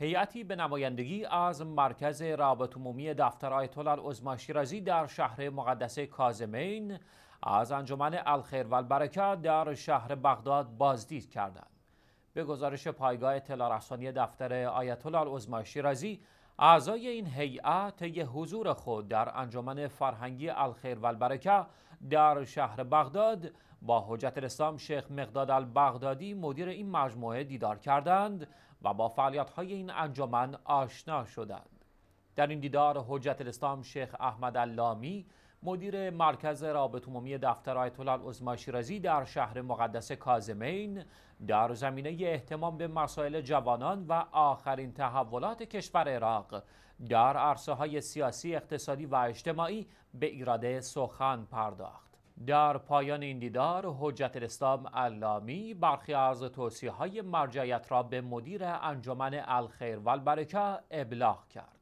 هیئتی به نمایندگی از مرکز رابط عمومی دفتر آیت الله شیرازی در شهر مقدس کازمین از انجمن الخیر و در شهر بغداد بازدید کردند به گزارش پایگاه اطلاع رسانی دفتر آیت الله شیرازی اعضای این هیئت یه حضور خود در انجمن فرهنگی الخیر و در شهر بغداد با حجت الاسلام شیخ مقداد البغدادی مدیر این مجموعه دیدار کردند و با فعالیت های این انجمن آشنا شدند در این دیدار حجت الاسلام شیخ احمد اللامی مدیر مرکز رابط عمومی دفتر آیت الله شیرازی در شهر مقدس کازمین در زمینه اهتمام به مسائل جوانان و آخرین تحولات کشور عراق در عرصه های سیاسی، اقتصادی و اجتماعی به ایراده سخن پرداخت. در پایان این دیدار حجت الاسلام علامی برخی از توصیه های مرجعیت را به مدیر انجمن الخیر و ابلاغ کرد